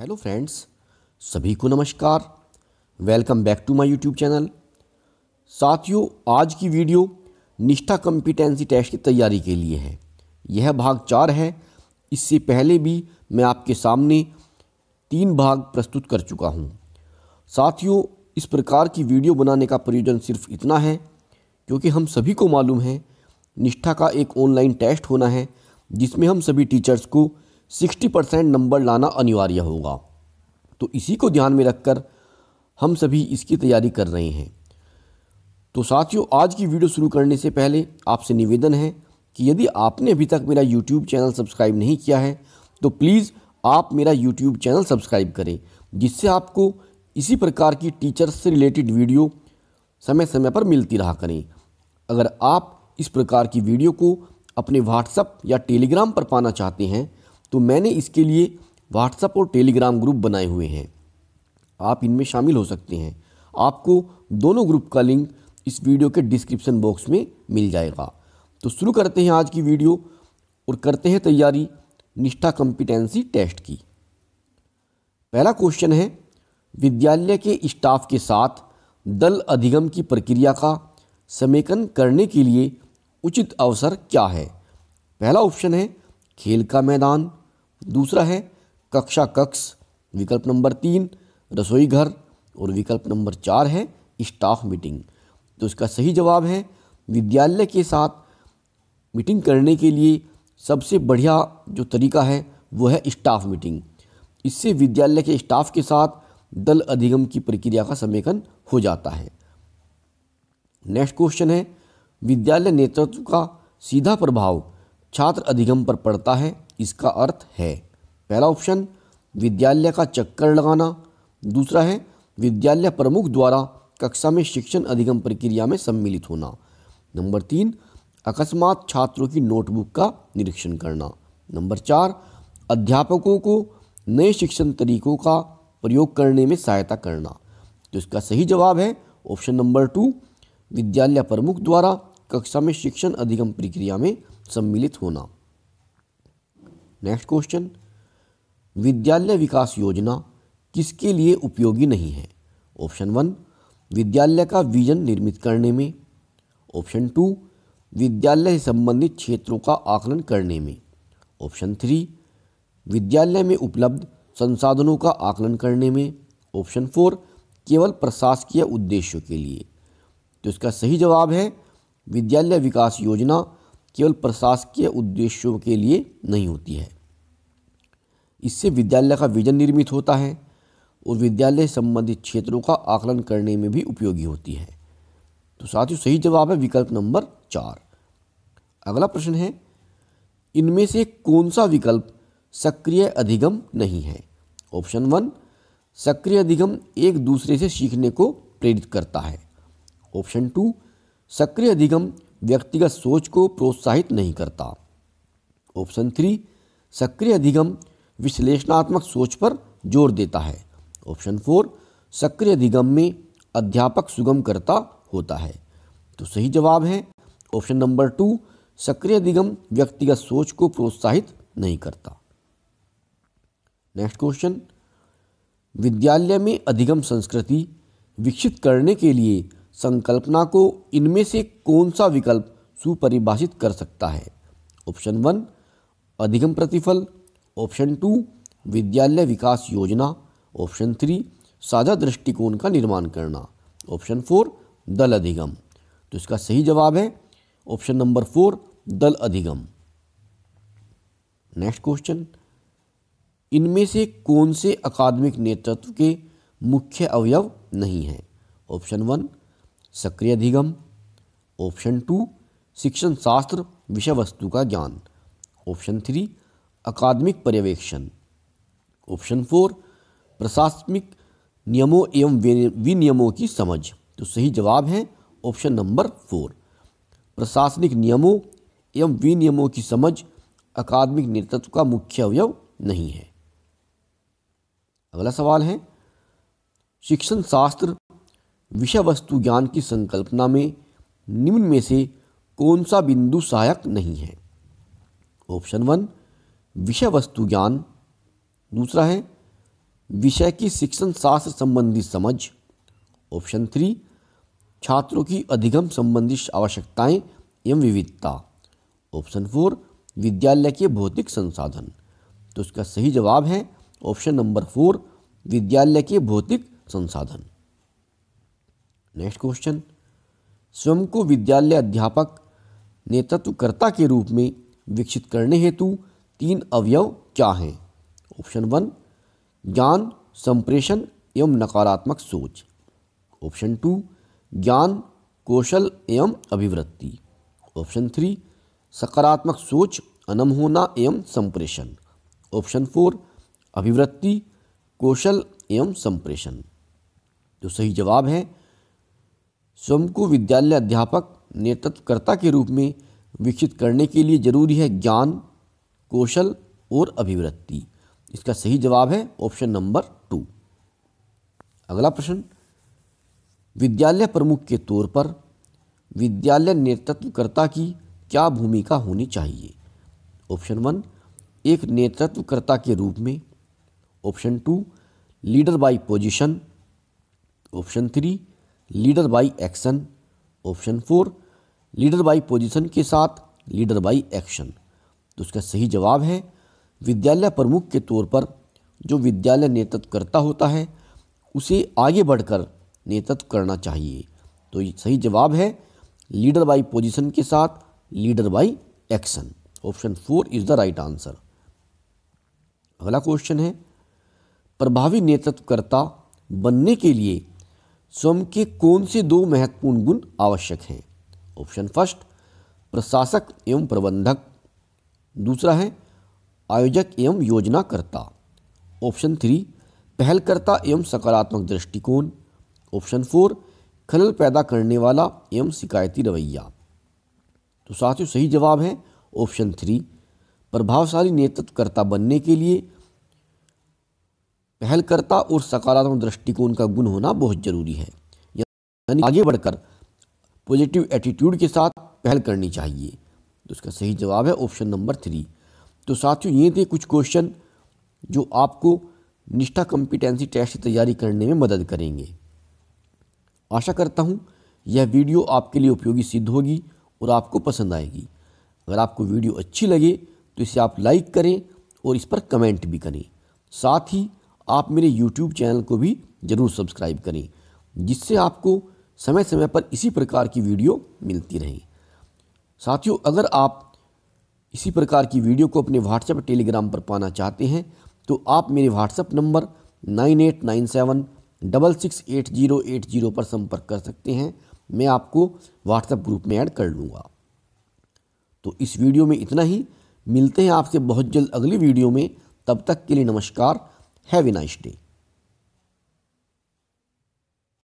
Hello friends सभी को नमस्कार welcome back to my YouTube channel साथियों आज की वीडियो निष्ठा कम्पिटेंसी टेस्ट की तैयारी के लिए है यह भाग चार है इससे पहले भी मैं आपके सामने तीन भाग प्रस्तुत कर चुका हूं। साथियों इस प्रकार की वीडियो बनाने का प्रयोजन सिर्फ इतना है क्योंकि हम सभी को मालूम है निष्ठा का एक ऑनलाइन टेस्ट होना है जिसमें हम सभी टीचर्स को सिक्सटी परसेंट नंबर लाना अनिवार्य होगा तो इसी को ध्यान में रखकर हम सभी इसकी तैयारी कर रहे हैं तो साथियों आज की वीडियो शुरू करने से पहले आपसे निवेदन है कि यदि आपने अभी तक मेरा यूट्यूब चैनल सब्सक्राइब नहीं किया है तो प्लीज़ आप मेरा यूट्यूब चैनल सब्सक्राइब करें जिससे आपको इसी प्रकार की टीचर्स से रिलेटेड वीडियो समय समय पर मिलती रहा करें अगर आप इस प्रकार की वीडियो को अपने व्हाट्सएप या टेलीग्राम पर पाना चाहते हैं तो मैंने इसके लिए व्हाट्सअप और टेलीग्राम ग्रुप बनाए हुए हैं आप इनमें शामिल हो सकते हैं आपको दोनों ग्रुप का लिंक इस वीडियो के डिस्क्रिप्शन बॉक्स में मिल जाएगा तो शुरू करते हैं आज की वीडियो और करते हैं तैयारी निष्ठा कॉम्पिटेंसी टेस्ट की पहला क्वेश्चन है विद्यालय के स्टाफ के साथ दल अधिगम की प्रक्रिया का समेकन करने के लिए उचित अवसर क्या है पहला ऑप्शन है खेल का मैदान दूसरा है कक्षा कक्ष विकल्प नंबर तीन रसोई घर और विकल्प नंबर चार है स्टाफ मीटिंग तो इसका सही जवाब है विद्यालय के साथ मीटिंग करने के लिए सबसे बढ़िया जो तरीका है वह है स्टाफ मीटिंग इससे विद्यालय के स्टाफ के साथ दल अधिगम की प्रक्रिया का समेकन हो जाता है नेक्स्ट क्वेश्चन है विद्यालय नेतृत्व का सीधा प्रभाव छात्र अधिगम पर पड़ता है इसका अर्थ है पहला ऑप्शन विद्यालय का चक्कर लगाना दूसरा है विद्यालय प्रमुख द्वारा कक्षा में शिक्षण अधिगम प्रक्रिया में सम्मिलित होना नंबर तीन अकस्मात छात्रों की नोटबुक का निरीक्षण करना नंबर चार अध्यापकों को नए शिक्षण तरीकों का प्रयोग करने में सहायता करना तो इसका सही जवाब है ऑप्शन नंबर टू विद्यालय प्रमुख द्वारा कक्षा में शिक्षण अधिगम प्रक्रिया में सम्मिलित होना नेक्स्ट क्वेश्चन विद्यालय विकास योजना किसके लिए उपयोगी नहीं है ऑप्शन वन विद्यालय का विजन निर्मित करने में ऑप्शन टू विद्यालय से संबंधित क्षेत्रों का आकलन करने में ऑप्शन थ्री विद्यालय में उपलब्ध संसाधनों का आकलन करने में ऑप्शन फोर केवल प्रशासकीय उद्देश्यों के लिए तो इसका सही जवाब है विद्यालय विकास योजना केवल प्रशासकीय उद्देश्यों के लिए नहीं होती है इससे विद्यालय का विजन निर्मित होता है और विद्यालय संबंधित क्षेत्रों का आकलन करने में भी उपयोगी होती है तो साथियों सही जवाब है विकल्प नंबर चार अगला प्रश्न है इनमें से कौन सा विकल्प सक्रिय अधिगम नहीं है ऑप्शन वन सक्रिय अधिगम एक दूसरे से सीखने को प्रेरित करता है ऑप्शन टू सक्रिय अधिगम व्यक्तिगत सोच को प्रोत्साहित नहीं करता ऑप्शन थ्री सक्रिय अधिगम विश्लेषणात्मक सोच पर जोर देता है ऑप्शन फोर सक्रिय अधिगम में अध्यापक सुगम करता होता है तो सही जवाब है ऑप्शन नंबर टू सक्रिय अधिगम व्यक्तिगत सोच को प्रोत्साहित नहीं करता नेक्स्ट क्वेश्चन विद्यालय में अधिगम संस्कृति विकसित करने के लिए संकल्पना को इनमें से कौन सा विकल्प सुपरिभाषित कर सकता है ऑप्शन वन अधिगम प्रतिफल ऑप्शन टू विद्यालय विकास योजना ऑप्शन थ्री साझा दृष्टिकोण का निर्माण करना ऑप्शन फोर दल अधिगम तो इसका सही जवाब है ऑप्शन नंबर फोर दल अधिगम नेक्स्ट क्वेश्चन इनमें से कौन से अकादमिक नेतृत्व के मुख्य अवयव नहीं हैं ऑप्शन वन सक्रिय अधिगम ऑप्शन टू शिक्षण शास्त्र विषय वस्तु का ज्ञान ऑप्शन थ्री अकादमिक पर्यवेक्षण ऑप्शन फोर प्रशासनिक नियमों एवं विनियमों की समझ तो सही जवाब है ऑप्शन नंबर फोर प्रशासनिक नियमों एवं विनियमों की समझ अकादमिक नेतृत्व का मुख्य अवयव नहीं है अगला सवाल है शिक्षण शास्त्र विषय वस्तु ज्ञान की संकल्पना में निम्न में से कौन सा बिंदु सहायक नहीं है ऑप्शन वन विषय वस्तु ज्ञान दूसरा है विषय की शिक्षण शास्त्र संबंधी समझ ऑप्शन थ्री छात्रों की अधिगम संबंधी आवश्यकताएं एवं विविधता ऑप्शन फोर विद्यालय के भौतिक संसाधन तो इसका सही जवाब है ऑप्शन नंबर फोर विद्यालय के भौतिक संसाधन नेक्स्ट क्वेश्चन स्वयं को विद्यालय अध्यापक नेतृत्वकर्ता के रूप में विकसित करने हेतु तीन अवयव क्या हैं ऑप्शन वन ज्ञान संप्रेषण एवं नकारात्मक सोच ऑप्शन टू ज्ञान कौशल एवं अभिवृत्ति ऑप्शन थ्री सकारात्मक सोच अनम होना एवं संप्रेषण ऑप्शन फोर अभिवृत्ति कौशल एवं संप्रेषण तो सही जवाब है स्वयं को विद्यालय अध्यापक नेतृत्वकर्ता के रूप में विकसित करने के लिए जरूरी है ज्ञान कौशल और अभिवृत्ति इसका सही जवाब है ऑप्शन नंबर टू अगला प्रश्न विद्यालय प्रमुख के तौर पर विद्यालय नेतृत्वकर्ता की क्या भूमिका होनी चाहिए ऑप्शन वन एक नेतृत्वकर्ता के रूप में option two leader by position option three leader by action option four leader by position के साथ लीडर बाय एक्शन तो उसका सही जवाब है विद्यालय प्रमुख के तौर पर जो विद्यालय नेतृत्व करता होता है उसे आगे बढ़कर नेतृत्व करना चाहिए तो ये सही जवाब है लीडर बाय पोजीशन के साथ leader by action option four is the right answer अगला क्वेश्चन है प्रभावी नेतृत्वकर्ता बनने के लिए स्वयं के कौन से दो महत्वपूर्ण गुण आवश्यक हैं ऑप्शन फर्स्ट प्रशासक एवं प्रबंधक दूसरा है आयोजक एवं योजनाकर्ता ऑप्शन थ्री पहलकर्ता एवं सकारात्मक दृष्टिकोण ऑप्शन फोर खलल पैदा करने वाला एवं शिकायती रवैया तो साथियों सही जवाब है ऑप्शन थ्री प्रभावशाली नेतृत्वकर्ता बनने के लिए पहलकर्ता और सकारात्मक दृष्टिकोण का गुण होना बहुत ज़रूरी है यानी आगे बढ़कर पॉजिटिव एटीट्यूड के साथ पहल करनी चाहिए तो इसका सही जवाब है ऑप्शन नंबर थ्री तो साथियों ये थे कुछ क्वेश्चन जो आपको निष्ठा कम्पिटेंसी टेस्ट की तैयारी करने में मदद करेंगे आशा करता हूँ यह वीडियो आपके लिए उपयोगी सिद्ध होगी और आपको पसंद आएगी अगर आपको वीडियो अच्छी लगे तो इसे आप लाइक करें और इस पर कमेंट भी करें साथ ही आप मेरे यूट्यूब चैनल को भी ज़रूर सब्सक्राइब करें जिससे आपको समय समय पर इसी प्रकार की वीडियो मिलती रहे साथियों अगर आप इसी प्रकार की वीडियो को अपने व्हाट्सएप टेलीग्राम पर पाना चाहते हैं तो आप मेरे WhatsApp number nine eight nine seven double six eight zero eight zero पर संपर्क कर सकते हैं मैं आपको व्हाट्सएप ग्रुप में ऐड कर लूँगा तो इस वीडियो में इतना ही मिलते हैं आपसे बहुत जल्द अगली वीडियो में तब तक के लिए नमस्कार Have a nice day.